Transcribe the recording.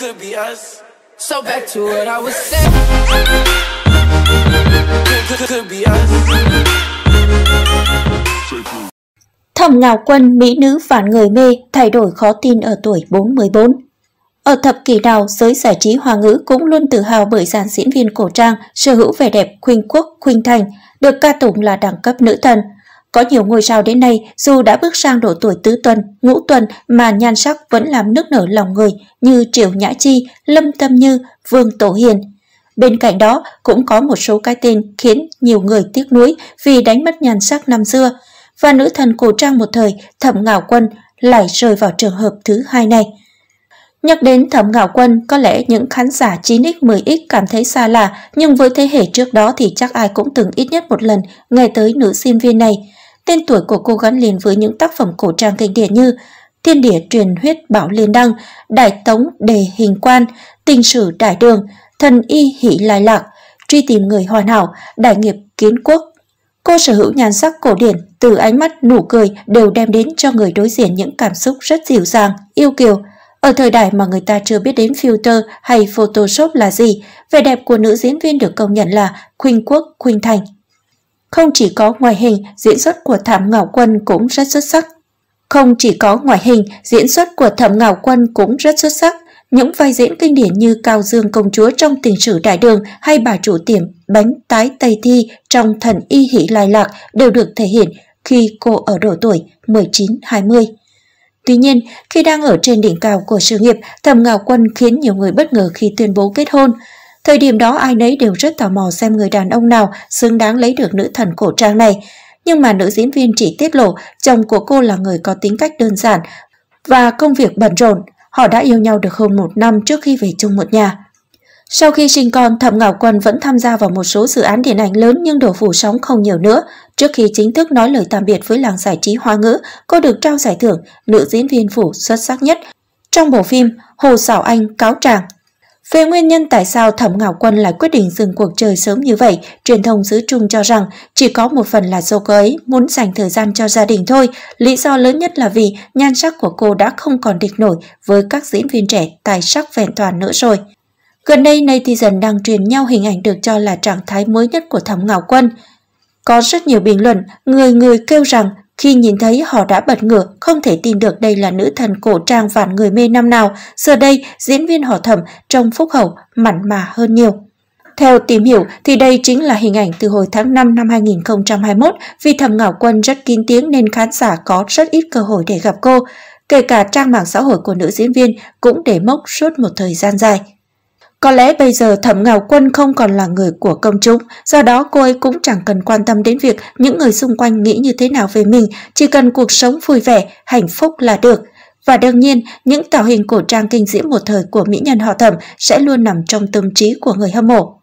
could be us. So back to what I was saying. Could, could be us. Thẩm Ngào Quân, mỹ nữ phản người mê, thay đổi khó tin ở tuổi 44. Ở thập kỷ nào, giới giải trí hoa ngữ cũng luôn tự hào bởi dàn diễn viên cổ trang sở hữu vẻ đẹp khuynh quốc, khuynh thành, được ca tụng là đẳng cấp nữ thần, có nhiều ngôi sao đến nay dù đã bước sang độ tuổi tứ tuần, ngũ tuần mà nhan sắc vẫn làm nức nở lòng người như Triệu Nhã Chi, Lâm Tâm Như, Vương Tổ Hiền. Bên cạnh đó cũng có một số cái tên khiến nhiều người tiếc nuối vì đánh mất nhan sắc năm xưa. Và nữ thần cổ trang một thời Thẩm Ngạo Quân lại rơi vào trường hợp thứ hai này. Nhắc đến Thẩm Ngạo Quân, có lẽ những khán giả 9x, 10x cảm thấy xa lạ, nhưng với thế hệ trước đó thì chắc ai cũng từng ít nhất một lần nghe tới nữ sinh viên này. Tên tuổi của cô gắn liền với những tác phẩm cổ trang kinh điển như Thiên địa truyền huyết bảo liên đăng, Đại tống đề hình quan, Tình sử đại đường, Thần y hỷ lai lạc, Truy tìm người hoàn hảo, Đại nghiệp kiến quốc. Cô sở hữu nhan sắc cổ điển, từ ánh mắt nụ cười đều đem đến cho người đối diện những cảm xúc rất dịu dàng, yêu kiều. Ở thời đại mà người ta chưa biết đến filter hay Photoshop là gì, vẻ đẹp của nữ diễn viên được công nhận là khuynh quốc khuynh thành. Không chỉ có ngoại hình, diễn xuất của Thảm Ngạo Quân cũng rất xuất sắc. Không chỉ có ngoại hình, diễn xuất của Thẩm Ngạo Quân cũng rất xuất sắc. Những vai diễn kinh điển như Cao Dương Công Chúa trong Tình Sử Đại Đường hay bà chủ tiệm Bánh Tái Tây Thi trong Thần Y Hỷ Lai Lạc đều được thể hiện khi cô ở độ tuổi 19-20. Tuy nhiên, khi đang ở trên đỉnh cao của sự nghiệp, Thẩm Ngạo Quân khiến nhiều người bất ngờ khi tuyên bố kết hôn. Thời điểm đó ai nấy đều rất tò mò xem người đàn ông nào xứng đáng lấy được nữ thần cổ trang này. Nhưng mà nữ diễn viên chỉ tiết lộ chồng của cô là người có tính cách đơn giản và công việc bận rộn. Họ đã yêu nhau được hơn một năm trước khi về chung một nhà. Sau khi sinh con, Thẩm Ngọc Quân vẫn tham gia vào một số dự án điện ảnh lớn nhưng đổ phủ sóng không nhiều nữa. Trước khi chính thức nói lời tạm biệt với làng giải trí hoa ngữ, cô được trao giải thưởng nữ diễn viên phủ xuất sắc nhất trong bộ phim Hồ Sảo Anh Cáo Tràng về nguyên nhân tại sao Thẩm Ngọc Quân lại quyết định dừng cuộc chơi sớm như vậy, truyền thông xứ Trung cho rằng chỉ có một phần là do cô ấy muốn dành thời gian cho gia đình thôi. Lý do lớn nhất là vì nhan sắc của cô đã không còn địch nổi với các diễn viên trẻ tài sắc vẹn toàn nữa rồi. Gần đây netizen đang truyền nhau hình ảnh được cho là trạng thái mới nhất của Thẩm Ngọc Quân. Có rất nhiều bình luận, người người kêu rằng khi nhìn thấy họ đã bật ngửa, không thể tin được đây là nữ thần cổ trang vạn người mê năm nào. Giờ đây, diễn viên họ thẩm trông phúc hậu mặn mà hơn nhiều. Theo tìm hiểu thì đây chính là hình ảnh từ hồi tháng 5 năm 2021 vì Thẩm Ngạo Quân rất kín tiếng nên khán giả có rất ít cơ hội để gặp cô. Kể cả trang mạng xã hội của nữ diễn viên cũng để mốc suốt một thời gian dài. Có lẽ bây giờ Thẩm Ngào Quân không còn là người của công chúng, do đó cô ấy cũng chẳng cần quan tâm đến việc những người xung quanh nghĩ như thế nào về mình, chỉ cần cuộc sống vui vẻ, hạnh phúc là được. Và đương nhiên, những tạo hình cổ trang kinh diễm một thời của mỹ nhân họ Thẩm sẽ luôn nằm trong tâm trí của người hâm mộ.